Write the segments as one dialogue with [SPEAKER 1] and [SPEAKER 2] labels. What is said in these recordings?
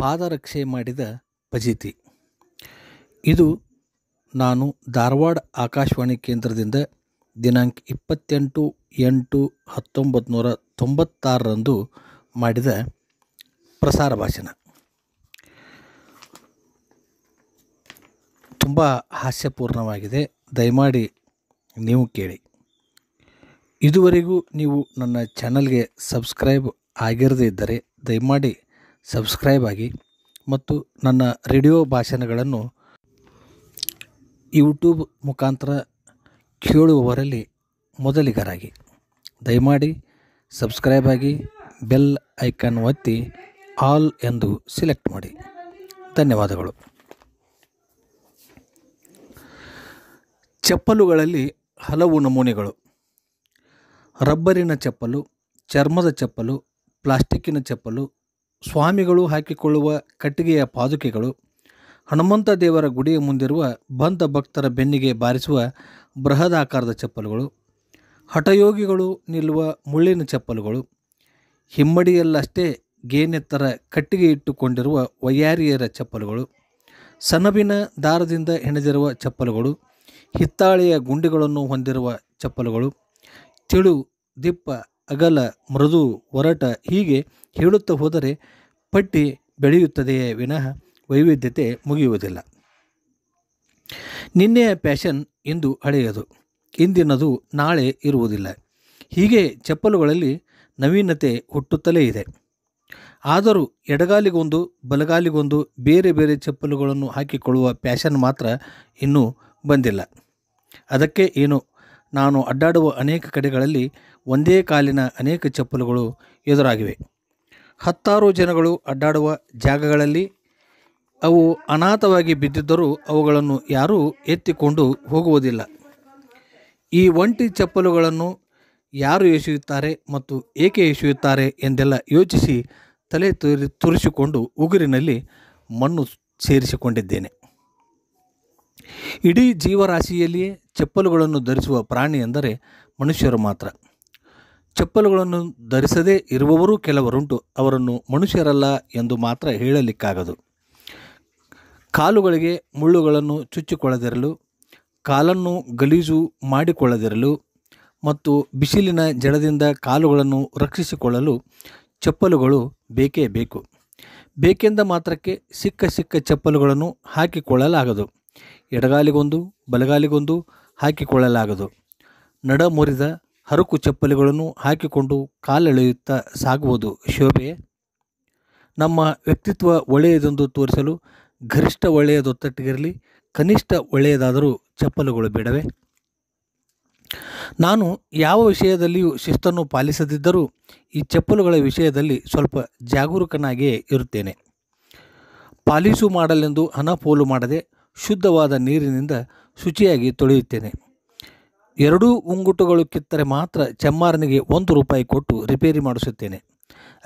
[SPEAKER 1] ಪಾದರಕ್ಷೆ ಮಾಡಿದ ಫಜೀತಿ ಇದು ನಾನು ಧಾರವಾಡ ಆಕಾಶವಾಣಿ ಕೇಂದ್ರದಿಂದ ದಿನಾಂಕ ಇಪ್ಪತ್ತೆಂಟು ಎಂಟು ಹತ್ತೊಂಬತ್ತು ನೂರ ತೊಂಬತ್ತಾರರಂದು ಮಾಡಿದ ಪ್ರಸಾರ ಭಾಷಣ ತುಂಬ ಹಾಸ್ಯಪೂರ್ಣವಾಗಿದೆ ದಯಮಾಡಿ ನೀವು ಕೇಳಿ ಇದುವರೆಗೂ ನೀವು ನನ್ನ ಚಾನಲ್ಗೆ ಸಬ್ಸ್ಕ್ರೈಬ್ ಆಗಿರದೇ ಇದ್ದರೆ ದಯಮಾಡಿ ಸಬ್ಸ್ಕ್ರೈಬ್ ಆಗಿ ಮತ್ತು ನನ್ನ ರೇಡಿಯೋ ಭಾಷಣಗಳನ್ನು ಯೂಟ್ಯೂಬ್ ಮುಖಾಂತರ ಕೇಳುವವರಲ್ಲಿ ಮೊದಲಿಗರಾಗಿ ದಯಮಾಡಿ ಸಬ್ಸ್ಕ್ರೈಬ್ ಆಗಿ ಬೆಲ್ ಐಕಾನ್ ಒತ್ತಿ ಆಲ್ ಎಂದು ಸಿಲೆಕ್ಟ್ ಮಾಡಿ ಧನ್ಯವಾದಗಳು ಚಪ್ಪಲುಗಳಲ್ಲಿ ಹಲವು ನಮೂನೆಗಳು ರಬ್ಬರಿನ ಚಪ್ಪಲು ಚರ್ಮದ ಚಪ್ಪಲು ಪ್ಲಾಸ್ಟಿಕ್ಕಿನ ಚಪ್ಪಲು ಸ್ವಾಮಿಗಳು ಹಾಕಿಕೊಳ್ಳುವ ಕಟ್ಟಿಗೆಯ ಪಾದುಕೆಗಳು ಹನುಮಂತ ದೇವರ ಗುಡಿಯ ಮುಂದಿರುವ ಬಂದ ಭಕ್ತರ ಬೆನ್ನಿಗೆ ಬಾರಿಸುವ ಬೃಹದಾಕಾರದ ಚಪ್ಪಲುಗಳು ಹಠಯೋಗಿಗಳು ನಿಲ್ಲುವ ಮುಳ್ಳಿನ ಚಪ್ಪಲುಗಳು ಹಿಮ್ಮಡಿಯಲ್ಲಷ್ಟೇ ಗೇನೆತ್ತರ ಕಟ್ಟಿಗೆ ಇಟ್ಟುಕೊಂಡಿರುವ ವಯ್ಯಾರಿಯರ ಚಪ್ಪಲುಗಳು ಸನಬಿನ ದಾರದಿಂದ ಹೆಣೆದಿರುವ ಚಪ್ಪಲುಗಳು ಹಿತ್ತಾಳೆಯ ಗುಂಡಿಗಳನ್ನು ಹೊಂದಿರುವ ಚಪ್ಪಲುಗಳು ತಿಳು ದಿಪ್ಪ ಅಗಲ ಮೃದು ಒರಟ ಹೀಗೆ ಹೇಳುತ್ತಾ ಹೋದರೆ ಪಟ್ಟಿ ಬೆಳೆಯುತ್ತದೆಯೇ ವಿನಃ ವೈವಿಧ್ಯತೆ ಮುಗಿಯುವುದಿಲ್ಲ ನಿನ್ನೆಯ ಪ್ಯಾಷನ್ ಇಂದು ಹಳೆಯದು ಇಂದಿನದು ನಾಳೆ ಇರುವುದಿಲ್ಲ ಹೀಗೆ ಚಪ್ಪಲುಗಳಲ್ಲಿ ನವೀನತೆ ಹುಟ್ಟುತ್ತಲೇ ಇದೆ ಆದರೂ ಎಡಗಾಲಿಗೊಂದು ಬಲಗಾಲಿಗೊಂದು ಬೇರೆ ಬೇರೆ ಚಪ್ಪಲುಗಳನ್ನು ಹಾಕಿಕೊಳ್ಳುವ ಪ್ಯಾಷನ್ ಮಾತ್ರ ಇನ್ನೂ ಬಂದಿಲ್ಲ ಅದಕ್ಕೆ ಏನು ನಾನು ಅಡ್ಡಾಡುವ ಅನೇಕ ಕಡೆಗಳಲ್ಲಿ ಒಂದೇ ಕಾಲಿನ ಅನೇಕ ಚಪ್ಪಲುಗಳು ಎದುರಾಗಿವೆ ಹತ್ತಾರು ಜನಗಳು ಅಡ್ಡಾಡುವ ಜಾಗಗಳಲ್ಲಿ ಅವು ಅನಾಥವಾಗಿ ಬಿದ್ದಿದ್ದರೂ ಅವುಗಳನ್ನು ಯಾರೂ ಎತ್ತಿಕೊಂಡು ಹೋಗುವುದಿಲ್ಲ ಈ ಒಂಟಿ ಚಪ್ಪಲುಗಳನ್ನು ಯಾರು ಎಸೆಯುತ್ತಾರೆ ಮತ್ತು ಏಕೆ ಎಸೆಯುತ್ತಾರೆ ಎಂದೆಲ್ಲ ಯೋಚಿಸಿ ತಲೆ ತುರಿ ತುರಿಸಿಕೊಂಡು ಉಗುರಿನಲ್ಲಿ ಮಣ್ಣು ಸೇರಿಸಿಕೊಂಡಿದ್ದೇನೆ ಇಡೀ ಜೀವರಾಶಿಯಲ್ಲಿಯೇ ಚಪ್ಪಲುಗಳನ್ನು ಧರಿಸುವ ಪ್ರಾಣಿ ಎಂದರೆ ಮನುಷ್ಯರು ಮಾತ್ರ ಚಪ್ಪಲುಗಳನ್ನು ಧರಿಸದೇ ಇರುವವರೂ ಕೆಲವರುಂಟು ಅವರನ್ನು ಮನುಷ್ಯರಲ್ಲ ಎಂದು ಮಾತ್ರ ಹೇಳಲಿಕ್ಕಾಗದು ಕಾಲುಗಳಿಗೆ ಮುಳ್ಳುಗಳನ್ನು ಚುಚ್ಚಿಕೊಳ್ಳದಿರಲು ಕಾಲನ್ನು ಗಲೀಜು ಮಾಡಿಕೊಳ್ಳದಿರಲು ಮತ್ತು ಬಿಸಿಲಿನ ಜಡದಿಂದ ಕಾಲುಗಳನ್ನು ರಕ್ಷಿಸಿಕೊಳ್ಳಲು ಚಪ್ಪಲುಗಳು ಬೇಕೇ ಬೇಕು ಬೇಕೆಂದ ಮಾತ್ರಕ್ಕೆ ಸಿಕ್ಕ ಸಿಕ್ಕ ಚಪ್ಪಲುಗಳನ್ನು ಹಾಕಿಕೊಳ್ಳಲಾಗದು ಎಡಗಾಲಿಗೊಂದು ಬಲಗಾಲಿಗೊಂದು ಹಾಕಿಕೊಳ್ಳಲಾಗದು ಮುರಿದ ಹರಕು ಚಪ್ಪಲಿಗಳನ್ನು ಹಾಕಿಕೊಂಡು ಕಾಲೆಳೆಯುತ್ತಾ ಸಾಗುವುದು ಶೋಭೆ ನಮ್ಮ ವ್ಯಕ್ತಿತ್ವ ಒಳ್ಳೆಯದೆಂದು ತೋರಿಸಲು ಗರಿಷ್ಠ ಒಳ್ಳೆಯದೊತ್ತಟ್ಟಿಗಿರಲಿ ಕನಿಷ್ಠ ಒಳ್ಳೆಯದಾದರೂ ಚಪ್ಪಲುಗಳು ಬೇಡವೆ ನಾನು ಯಾವ ವಿಷಯದಲ್ಲಿಯೂ ಶಿಸ್ತನ್ನು ಪಾಲಿಸದಿದ್ದರೂ ಈ ಚಪ್ಪಲುಗಳ ವಿಷಯದಲ್ಲಿ ಸ್ವಲ್ಪ ಜಾಗರೂಕನಾಗಿಯೇ ಇರುತ್ತೇನೆ ಪಾಲಿಸು ಮಾಡಲೆಂದು ಹಣ ಪೋಲು ಮಾಡದೆ ಶುದ್ಧವಾದ ನೀರಿನಿಂದ ಶುಚಿಯಾಗಿ ತೊಳೆಯುತ್ತೇನೆ ಎರಡೂ ಉಂಗುಟಗಳು ಕಿತ್ತರೆ ಮಾತ್ರ ಚಮ್ಮಾರನಿಗೆ ಒಂದು ರೂಪಾಯಿ ಕೊಟ್ಟು ರಿಪೇರಿ ಮಾಡಿಸುತ್ತೇನೆ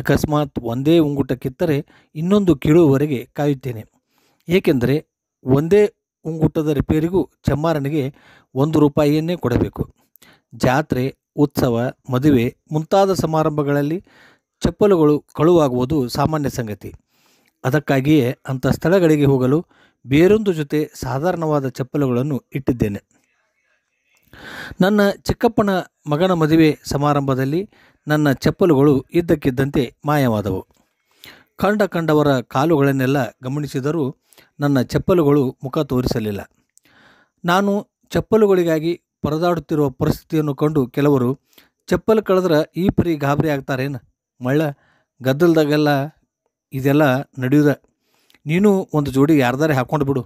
[SPEAKER 1] ಅಕಸ್ಮಾತ್ ಒಂದೇ ಉಂಗುಟ ಕಿತ್ತರೆ ಇನ್ನೊಂದು ಕೀಳುವವರೆಗೆ ಕಾಯುತ್ತೇನೆ ಏಕೆಂದರೆ ಒಂದೇ ಉಂಗುಟದ ರಿಪೇರಿಗೂ ಚಮ್ಮಾರನಿಗೆ ಒಂದು ರೂಪಾಯಿಯನ್ನೇ ಕೊಡಬೇಕು ಜಾತ್ರೆ ಉತ್ಸವ ಮದುವೆ ಮುಂತಾದ ಸಮಾರಂಭಗಳಲ್ಲಿ ಚಪ್ಪಲುಗಳು ಕಳುವಾಗುವುದು ಸಾಮಾನ್ಯ ಸಂಗತಿ ಅದಕ್ಕಾಗಿಯೇ ಅಂಥ ಸ್ಥಳಗಳಿಗೆ ಹೋಗಲು ಬೇರೊಂದು ಜೊತೆ ಸಾಧಾರಣವಾದ ಚಪ್ಪಲುಗಳನ್ನು ಇಟ್ಟಿದ್ದೇನೆ ನನ್ನ ಚಿಕ್ಕಪ್ಪನ ಮಗನ ಮದುವೆ ಸಮಾರಂಭದಲ್ಲಿ ನನ್ನ ಚಪ್ಪಲುಗಳು ಇದ್ದಕ್ಕಿದ್ದಂತೆ ಮಾಯವಾದವು ಕಂಡ ಕಂಡವರ ಕಾಲುಗಳನ್ನೆಲ್ಲ ಗಮನಿಸಿದರೂ ನನ್ನ ಚಪ್ಪಲುಗಳು ಮುಖ ತೋರಿಸಲಿಲ್ಲ ನಾನು ಚಪ್ಪಲುಗಳಿಗಾಗಿ ಪರದಾಡುತ್ತಿರುವ ಪರಿಸ್ಥಿತಿಯನ್ನು ಕಂಡು ಕೆಲವರು ಚಪ್ಪಲು ಕಳೆದ್ರೆ ಈ ಪರಿ ಗಾಬರಿ ಆಗ್ತಾರೇನು ಮಳ್ಳ ಗದ್ದಲದಾಗೆಲ್ಲ ಇದೆಲ್ಲ ನಡೆಯುವುದ ನೀನು ಒಂದು ಜೋಡಿ ಯಾರ್ದಾರೆ ಹಾಕ್ಕೊಂಡು ಬಿಡು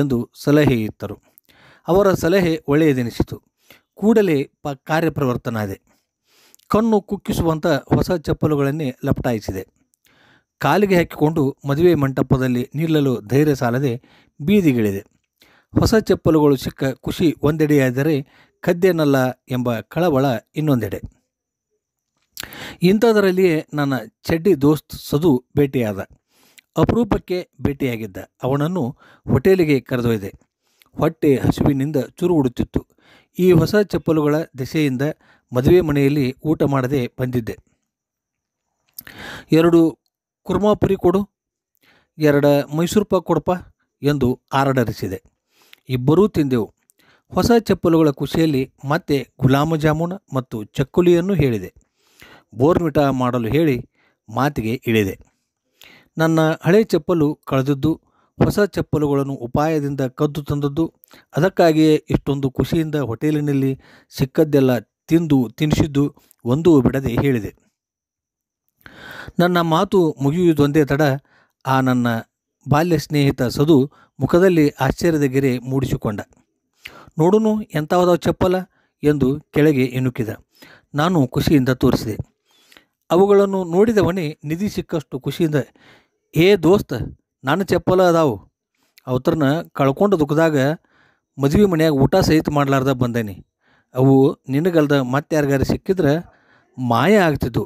[SPEAKER 1] ಎಂದು ಸಲಹೆ ಇತ್ತರು ಅವರ ಸಲಹೆ ಒಳ್ಳೆಯದೆನಿಸಿತು ಕೂಡಲೇ ಪ ಕಾರ್ಯಪ್ರವರ್ತನ ಇದೆ ಕಣ್ಣು ಕುಕ್ಕಿಸುವಂಥ ಹೊಸ ಚಪ್ಪಲುಗಳನ್ನೇ ಲಪಟಾಯಿಸಿದೆ ಕಾಲಿಗೆ ಹಾಕಿಕೊಂಡು ಮದುವೆ ಮಂಟಪದಲ್ಲಿ ನಿಲ್ಲಲು ಧೈರ್ಯ ಸಾಲದೆ ಬೀದಿಗಿಳಿದೆ ಹೊಸ ಚಪ್ಪಲುಗಳು ಸಿಕ್ಕ ಖುಷಿ ಒಂದೆಡೆಯಾದರೆ ಕದ್ದೇನಲ್ಲ ಎಂಬ ಕಳವಳ ಇನ್ನೊಂದೆಡೆ ಇಂಥದರಲ್ಲಿಯೇ ನನ್ನ ಚಡ್ಡಿ ದೋಸ್ತ್ ಸದು ಭೇಟಿಯಾದ ಅಪರೂಪಕ್ಕೆ ಭೇಟಿಯಾಗಿದ್ದ ಅವನನ್ನು ಹೋಟೆಲಿಗೆ ಕರೆದೊಯ್ದೆ ಹೊಟ್ಟೆ ಹಸುವಿನಿಂದ ಉಡುತ್ತಿತ್ತು ಈ ಹೊಸ ಚಪ್ಪಲುಗಳ ದೆಸೆಯಿಂದ ಮದುವೆ ಮನೆಯಲ್ಲಿ ಊಟ ಮಾಡದೆ ಬಂದಿದ್ದೆ ಎರಡು ಕುರ್ಮಾಪುರಿ ಕೊಡು ಎರಡ ಮೈಸೂರು ಪಾಕ್ ಕೊಡಪ್ಪ ಎಂದು ಆರಡರಿಸಿದೆ ಇಬ್ಬರೂ ತಿಂದೆವು ಹೊಸ ಚಪ್ಪಲುಗಳ ಖುಷಿಯಲ್ಲಿ ಮತ್ತೆ ಗುಲಾಮ ಜಾಮೂನ್ ಮತ್ತು ಚಕ್ಕುಲಿಯನ್ನು ಹೇಳಿದೆ ಬೋರ್ಮಿಟಾ ಮಾಡಲು ಹೇಳಿ ಮಾತಿಗೆ ಇಳಿದೆ ನನ್ನ ಹಳೆ ಚಪ್ಪಲು ಕಳೆದದ್ದು ಹೊಸ ಚಪ್ಪಲುಗಳನ್ನು ಉಪಾಯದಿಂದ ಕದ್ದು ತಂದದ್ದು ಅದಕ್ಕಾಗಿಯೇ ಇಷ್ಟೊಂದು ಖುಷಿಯಿಂದ ಹೋಟೆಲಿನಲ್ಲಿ ಸಿಕ್ಕದ್ದೆಲ್ಲ ತಿಂದು ತಿನ್ನಿಸಿದ್ದು ಒಂದೂ ಬಿಡದೆ ಹೇಳಿದೆ ನನ್ನ ಮಾತು ಮುಗಿಯುವುದೊಂದೇ ತಡ ಆ ನನ್ನ ಬಾಲ್ಯ ಸ್ನೇಹಿತ ಸದು ಮುಖದಲ್ಲಿ ಆಶ್ಚರ್ಯದ ಗೆರೆ ಮೂಡಿಸಿಕೊಂಡ ನೋಡುನು ಎಂಥವಾದ ಚಪ್ಪಲ ಎಂದು ಕೆಳಗೆ ಇಣುಕಿದ ನಾನು ಖುಷಿಯಿಂದ ತೋರಿಸಿದೆ ಅವುಗಳನ್ನು ನೋಡಿದವನೇ ನಿಧಿ ಸಿಕ್ಕಷ್ಟು ಖುಷಿಯಿಂದ ಏ ದೋಸ್ತ ನನ್ನ ಚಪ್ಪಲ ಅದಾವು ಅವತ್ರನ ಕಳ್ಕೊಂಡು ದುಃಖದಾಗ ಮದುವೆ ಮನೆಯಾಗ ಊಟ ಸಹಿತ ಮಾಡಲಾರ್ದ ಬಂದೇನಿ ಅವು ನಿನಗಲ್ದ ಮತ್ತೆ ಯಾರಿಗಾರು ಸಿಕ್ಕಿದ್ರೆ ಮಾಯ ಆಗ್ತಿದ್ದು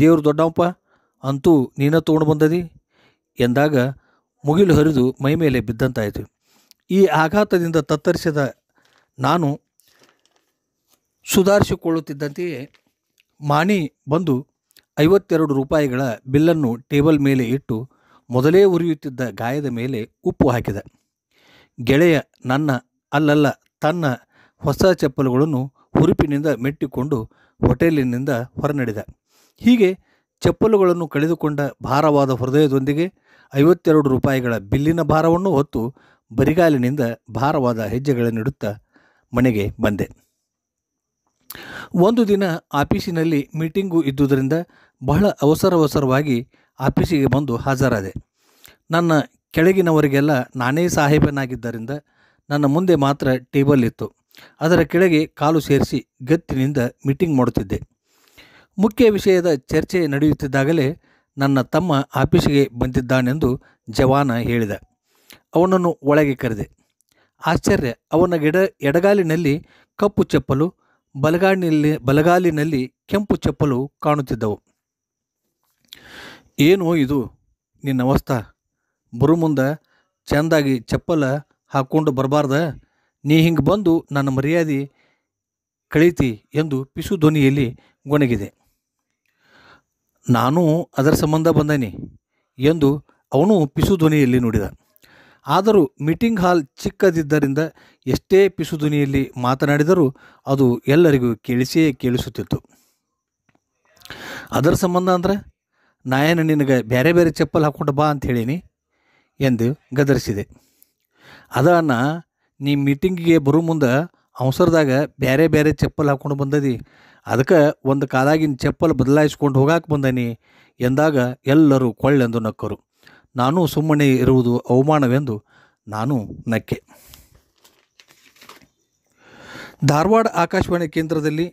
[SPEAKER 1] ದೇವ್ರು ದೊಡ್ಡವಪ್ಪ ಅಂತೂ ನೀನ ತೊಗೊಂಡು ಬಂದದಿ ಎಂದಾಗ ಮುಗಿಲು ಹರಿದು ಮೈಮೇಲೆ ಬಿದ್ದಂತಾಯಿತು ಈ ಆಘಾತದಿಂದ ತತ್ತರಿಸಿದ ನಾನು ಸುಧಾರಿಸಿಕೊಳ್ಳುತ್ತಿದ್ದಂತೆಯೇ ಮಾಣಿ ಬಂದು ಐವತ್ತೆರಡು ರೂಪಾಯಿಗಳ ಬಿಲ್ಲನ್ನು ಟೇಬಲ್ ಮೇಲೆ ಇಟ್ಟು ಮೊದಲೇ ಉರಿಯುತ್ತಿದ್ದ ಗಾಯದ ಮೇಲೆ ಉಪ್ಪು ಹಾಕಿದ ಗೆಳೆಯ ನನ್ನ ಅಲ್ಲಲ್ಲ ತನ್ನ ಹೊಸ ಚಪ್ಪಲುಗಳನ್ನು ಹುರುಪಿನಿಂದ ಮೆಟ್ಟಿಕೊಂಡು ಹೋಟೆಲಿನಿಂದ ಹೊರನಡೆದ ಹೀಗೆ ಚಪ್ಪಲುಗಳನ್ನು ಕಳೆದುಕೊಂಡ ಭಾರವಾದ ಹೃದಯದೊಂದಿಗೆ ಐವತ್ತೆರಡು ರೂಪಾಯಿಗಳ ಬಿಲ್ಲಿನ ಭಾರವನ್ನು ಹೊತ್ತು ಬರಿಗಾಲಿನಿಂದ ಭಾರವಾದ ಹೆಜ್ಜೆಗಳನ್ನಿಡುತ್ತಾ ಮನೆಗೆ ಬಂದೆ ಒಂದು ದಿನ ಆಫೀಸಿನಲ್ಲಿ ಮೀಟಿಂಗು ಇದ್ದುದರಿಂದ ಬಹಳ ಅವಸರವಸರವಾಗಿ ಆಫೀಸಿಗೆ ಬಂದು ಹಾಜರಾದೆ ನನ್ನ ಕೆಳಗಿನವರಿಗೆಲ್ಲ ನಾನೇ ಸಾಹೇಬನಾಗಿದ್ದರಿಂದ ನನ್ನ ಮುಂದೆ ಮಾತ್ರ ಟೇಬಲ್ ಇತ್ತು ಅದರ ಕೆಳಗೆ ಕಾಲು ಸೇರಿಸಿ ಗತ್ತಿನಿಂದ ಮೀಟಿಂಗ್ ಮಾಡುತ್ತಿದ್ದೆ ಮುಖ್ಯ ವಿಷಯದ ಚರ್ಚೆ ನಡೆಯುತ್ತಿದ್ದಾಗಲೇ ನನ್ನ ತಮ್ಮ ಆಫೀಸಿಗೆ ಬಂದಿದ್ದಾನೆಂದು ಜವಾನ ಹೇಳಿದ ಅವನನ್ನು ಒಳಗೆ ಕರೆದೆ ಆಶ್ಚರ್ಯ ಅವನ ಗಿಡ ಎಡಗಾಲಿನಲ್ಲಿ ಕಪ್ಪು ಚಪ್ಪಲು ಬಲಗಾಡಿನಲ್ಲಿ ಬಲಗಾಲಿನಲ್ಲಿ ಕೆಂಪು ಚಪ್ಪಲು ಕಾಣುತ್ತಿದ್ದವು ಏನು ಇದು ನಿನ್ನ ಅವಸ್ಥ ಬರು ಮುಂದೆ ಚೆಂದಾಗಿ ಚಪ್ಪಲ ಹಾಕ್ಕೊಂಡು ಬರಬಾರ್ದ ನೀ ಹಿಂಗೆ ಬಂದು ನನ್ನ ಮರ್ಯಾದೆ ಕಳೀತಿ ಎಂದು ಪಿಸು ಧ್ವನಿಯಲ್ಲಿ ಗೊಣಗಿದೆ ನಾನು ಅದರ ಸಂಬಂಧ ಬಂದನಿ ಎಂದು ಅವನು ಪಿಸು ಧ್ವನಿಯಲ್ಲಿ ನುಡಿದ ಆದರೂ ಮೀಟಿಂಗ್ ಹಾಲ್ ಚಿಕ್ಕದಿದ್ದರಿಂದ ಎಷ್ಟೇ ಪಿಸುದುನಿಯಲ್ಲಿ ಮಾತನಾಡಿದರೂ ಅದು ಎಲ್ಲರಿಗೂ ಕೇಳಿಸಿಯೇ ಕೇಳಿಸುತ್ತಿತ್ತು ಅದರ ಸಂಬಂಧ ಅಂದರೆ ನಾಯನ ನಿನಗೆ ಬೇರೆ ಬೇರೆ ಚಪ್ಪಲ್ ಹಾಕ್ಕೊಂಡು ಬಾ ಅಂತ ಹೇಳೀನಿ ಎಂದು ಗದರಿಸಿದೆ ಅದನ್ನು ನೀ ಮೀಟಿಂಗಿಗೆ ಬರೋ ಮುಂದೆ ಅವಸರದಾಗ ಬೇರೆ ಬೇರೆ ಚಪ್ಪಲ್ ಹಾಕ್ಕೊಂಡು ಬಂದದಿ ಅದಕ್ಕೆ ಒಂದು ಕಾಲಾಗಿನ ಚಪ್ಪಲ್ ಬದಲಾಯಿಸ್ಕೊಂಡು ಹೋಗಾಕೆ ಬಂದನಿ ಎಂದಾಗ ಎಲ್ಲರೂ ಕೊಳ್ಳೆಂದು ನಕ್ಕರು ನಾನು ಸುಮ್ಮನೆ ಇರುವುದು ಅವಮಾನವೆಂದು ನಾನು ನಕ್ಕೆ ಧಾರವಾಡ ಆಕಾಶವಾಣಿ ಕೇಂದ್ರದಲ್ಲಿ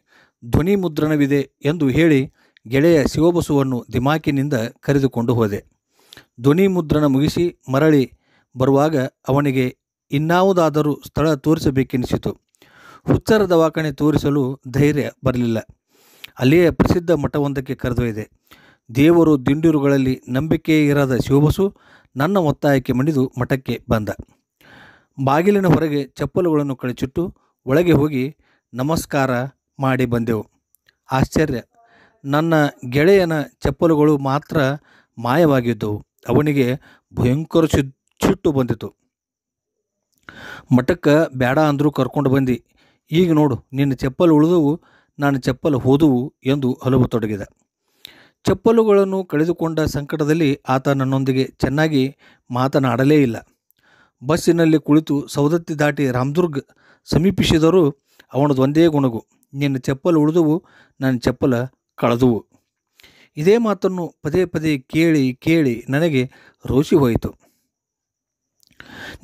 [SPEAKER 1] ಧ್ವನಿ ಮುದ್ರಣವಿದೆ ಎಂದು ಹೇಳಿ ಗೆಳೆಯ ಶಿವಬಸುವನ್ನು ದಿಮಾಕಿನಿಂದ ಕರೆದುಕೊಂಡು ಹೋದೆ ಧ್ವನಿ ಮುದ್ರಣ ಮುಗಿಸಿ ಮರಳಿ ಬರುವಾಗ ಅವನಿಗೆ ಇನ್ನಾವುದಾದರೂ ಸ್ಥಳ ತೋರಿಸಬೇಕೆನಿಸಿತು ಹುಚ್ಚರ ದವಾಖಾನೆ ತೋರಿಸಲು ಧೈರ್ಯ ಬರಲಿಲ್ಲ ಅಲ್ಲಿಯೇ ಪ್ರಸಿದ್ಧ ಮಠವೊಂದಕ್ಕೆ ಕರೆದೊಯ್ದೆ ದೇವರು ದಿಂಡಿರುಗಳಲ್ಲಿ ನಂಬಿಕೆ ಇರದ ಶಿವಬಸು ನನ್ನ ಒತ್ತಾಯಕ್ಕೆ ಮಣಿದು ಮಠಕ್ಕೆ ಬಂದ ಬಾಗಿಲಿನ ಹೊರಗೆ ಚಪ್ಪಲುಗಳನ್ನು ಕಳಚಿಟ್ಟು ಒಳಗೆ ಹೋಗಿ ನಮಸ್ಕಾರ ಮಾಡಿ ಬಂದೆವು ಆಶ್ಚರ್ಯ ನನ್ನ ಗೆಳೆಯನ ಚಪ್ಪಲುಗಳು ಮಾತ್ರ ಮಾಯವಾಗಿದ್ದವು ಅವನಿಗೆ ಭಯಂಕರ ಚುಟ್ಟು ಬಂದಿತು ಮಠಕ್ಕೆ ಬೇಡ ಅಂದರೂ ಕರ್ಕೊಂಡು ಬಂದು ಈಗ ನೋಡು ನಿನ್ನ ಚಪ್ಪಲು ಉಳಿದವು ನಾನು ಚಪ್ಪಲು ಹೋದವು ಎಂದು ಹಲವು ತೊಡಗಿದ ಚಪ್ಪಲುಗಳನ್ನು ಕಳೆದುಕೊಂಡ ಸಂಕಟದಲ್ಲಿ ಆತ ನನ್ನೊಂದಿಗೆ ಚೆನ್ನಾಗಿ ಮಾತನಾಡಲೇ ಇಲ್ಲ ಬಸ್ಸಿನಲ್ಲಿ ಕುಳಿತು ಸೌದತ್ತಿ ದಾಟಿ ರಾಮದುರ್ಗ್ ಸಮೀಪಿಸಿದರೂ ಅವನದೊಂದೇ ಗುಣಗು ನಿನ್ನ ಚಪ್ಪಲು ಉಳಿದುವು ನನ್ನ ಚಪ್ಪಲ ಕಳೆದುವು ಇದೇ ಮಾತನ್ನು ಪದೇ ಪದೇ ಕೇಳಿ ಕೇಳಿ ನನಗೆ ರೋಷಿ ಹೋಯಿತು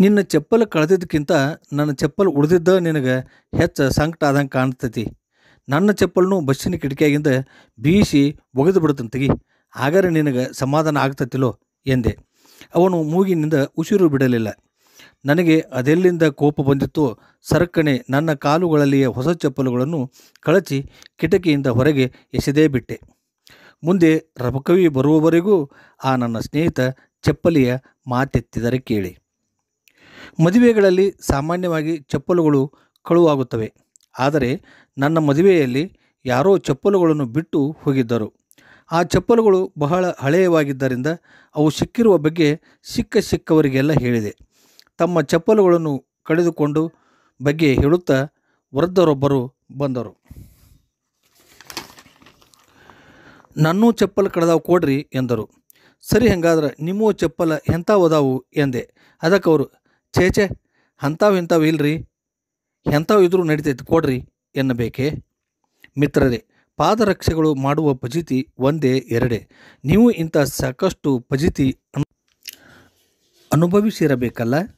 [SPEAKER 1] ನಿನ್ನ ಚಪ್ಪಲು ಕಳೆದಿದ್ದಕ್ಕಿಂತ ನನ್ನ ಚಪ್ಪಲು ಉಳಿದಿದ್ದ ನಿನಗೆ ಹೆಚ್ಚು ಸಂಕಟ ಆದಂಗೆ ಕಾಣ್ತತಿ ನನ್ನ ಚಪ್ಪಲನ್ನು ಬಸ್ಸಿನ ಕಿಟಕಿಯಾಗಿಂದ ಬೀಸಿ ಒಗೆದು ಬಿಡುತ್ತಂತ ತೆಗಿ ಆಗರೆ ನಿನಗೆ ಸಮಾಧಾನ ಆಗ್ತತಿಲೋ ಎಂದೆ ಅವನು ಮೂಗಿನಿಂದ ಉಸಿರು ಬಿಡಲಿಲ್ಲ ನನಗೆ ಅದೆಲ್ಲಿಂದ ಕೋಪ ಬಂದಿತ್ತೋ ಸರ್ಕಣೆ ನನ್ನ ಕಾಲುಗಳಲ್ಲಿಯ ಹೊಸ ಚಪ್ಪಲುಗಳನ್ನು ಕಳಚಿ ಕಿಟಕಿಯಿಂದ ಹೊರಗೆ ಎಸೆದೇ ಬಿಟ್ಟೆ ಮುಂದೆ ರಬಕವಿ ಬರುವವರೆಗೂ ಆ ನನ್ನ ಸ್ನೇಹಿತ ಚಪ್ಪಲಿಯ ಮಾತೆತ್ತಿದರೆ ಕೇಳಿ ಮದುವೆಗಳಲ್ಲಿ ಸಾಮಾನ್ಯವಾಗಿ ಚಪ್ಪಲುಗಳು ಕಳುವಾಗುತ್ತವೆ ಆದರೆ ನನ್ನ ಮದುವೆಯಲ್ಲಿ ಯಾರೋ ಚಪ್ಪಲುಗಳನ್ನು ಬಿಟ್ಟು ಹೋಗಿದ್ದರು ಆ ಚಪ್ಪಲುಗಳು ಬಹಳ ಹಳೆಯವಾಗಿದ್ದರಿಂದ ಅವು ಸಿಕ್ಕಿರುವ ಬಗ್ಗೆ ಸಿಕ್ಕ ಸಿಕ್ಕವರಿಗೆಲ್ಲ ಹೇಳಿದೆ ತಮ್ಮ ಚಪ್ಪಲುಗಳನ್ನು ಕಳೆದುಕೊಂಡು ಬಗ್ಗೆ ಹೇಳುತ್ತಾ ವೃದ್ಧರೊಬ್ಬರು ಬಂದರು ನನ್ನೂ ಚಪ್ಪಲು ಕಳೆದಾವು ಕೊಡ್ರಿ ಎಂದರು ಸರಿ ಹಂಗಾದ್ರೆ ನಿಮ್ಮೂ ಚಪ್ಪಲ ಎಂಥ ಅದಾವು ಎಂದೆ ಅದಕ್ಕೆ ಅವರು ಛೇ ಛೇ ಅಂಥವು ಇಂಥವು ಇಲ್ರಿ ಎಂಥವು ಇದ್ರೂ ನಡೀತೈತೆ ಕೊಡ್ರಿ ಎನ್ನಬೇಕೇ ಮಿತ್ರರೇ ಪಾದರಕ್ಷೆಗಳು ಮಾಡುವ ಪಜಿತಿ ಒಂದೇ ಎರಡೇ ನೀವು ಇಂಥ ಸಾಕಷ್ಟು ಪಜಿತಿ ಅನುಭವಿಸಿರಬೇಕಲ್ಲ